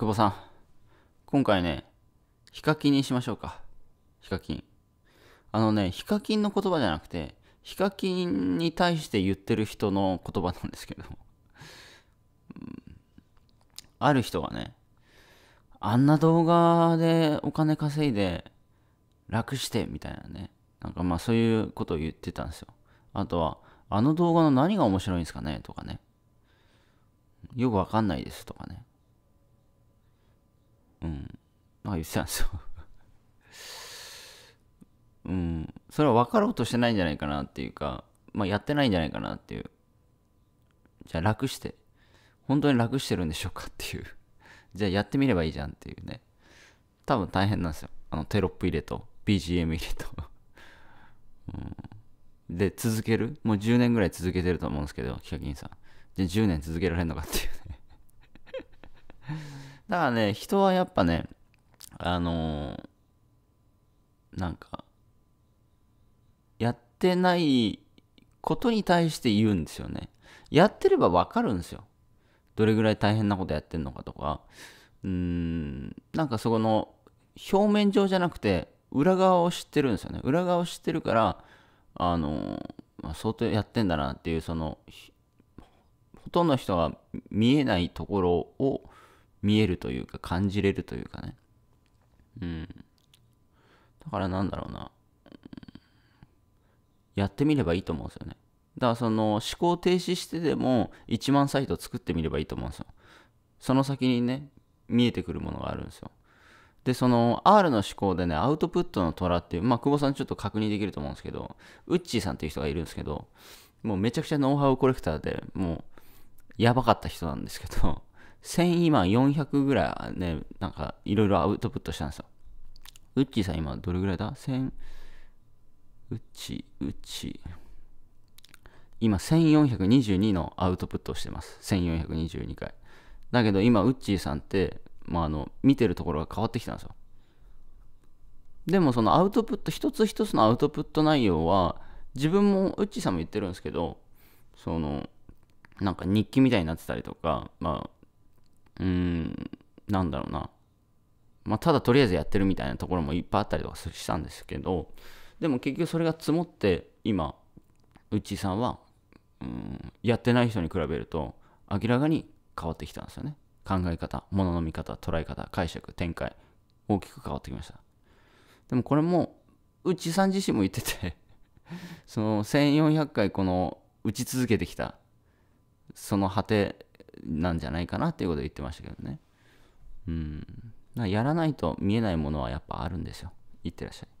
久保さん、今回ね、ヒカキンにしましょうか。ヒカキン。あのね、ヒカキンの言葉じゃなくて、ヒカキンに対して言ってる人の言葉なんですけど、ある人はね、あんな動画でお金稼いで楽してみたいなね、なんかまあそういうことを言ってたんですよ。あとは、あの動画の何が面白いんですかねとかね。よくわかんないですとかね。まあ言ってたんですよ うん、それは分かろうとしてないんじゃないかなっていうか、まあやってないんじゃないかなっていう。じゃあ楽して、本当に楽してるんでしょうかっていう じゃあやってみればいいじゃんっていうね。多分大変なんですよ。あのテロップ入れと、BGM 入れと うん、で、続けるもう10年ぐらい続けてると思うんですけど、ヒカキンさん。じゃあ10年続けられるのかっていうねだからね、人はやっぱね、あのー、なんか、やってないことに対して言うんですよね。やってればわかるんですよ。どれぐらい大変なことやってんのかとか。うーん、なんかそこの表面上じゃなくて裏側を知ってるんですよね。裏側を知ってるから、あのー、まあ、相当やってんだなっていうそのほとんどの人が見えないところを見えるというか感じれるというかねだからなんだろうな。やってみればいいと思うんですよね。だからその思考停止してでも1万サイト作ってみればいいと思うんですよ。その先にね、見えてくるものがあるんですよ。で、その R の思考でね、アウトプットの虎っていう、まあ、久保さんちょっと確認できると思うんですけど、ウッチーさんっていう人がいるんですけど、もうめちゃくちゃノウハウコレクターで、もう、やばかった人なんですけど、1000今400ぐらいね、なんかいろいろアウトプットしたんですよ。ウッチーさん今どれぐらいだ ?1000、ウッチー、ウッチー。今1422のアウトプットをしてます。1422回。だけど今、ウッチーさんって、まあ、あの、見てるところが変わってきたんですよ。でもそのアウトプット、一つ一つのアウトプット内容は、自分も、ウッチーさんも言ってるんですけど、その、なんか日記みたいになってたりとか、まあ、うーん、なんだろうな。まあ、ただとりあえずやってるみたいなところもいっぱいあったりとかしたんですけどでも結局それが積もって今うちさんは、うん、やってない人に比べると明らかに変わってきたんですよね考え方ものの見方捉え方解釈展開大きく変わってきましたでもこれもうちさん自身も言ってて その1400回この打ち続けてきたその果てなんじゃないかなっていうことを言ってましたけどねうんなやらないと見えないものはやっぱあるんですよいってらっしゃい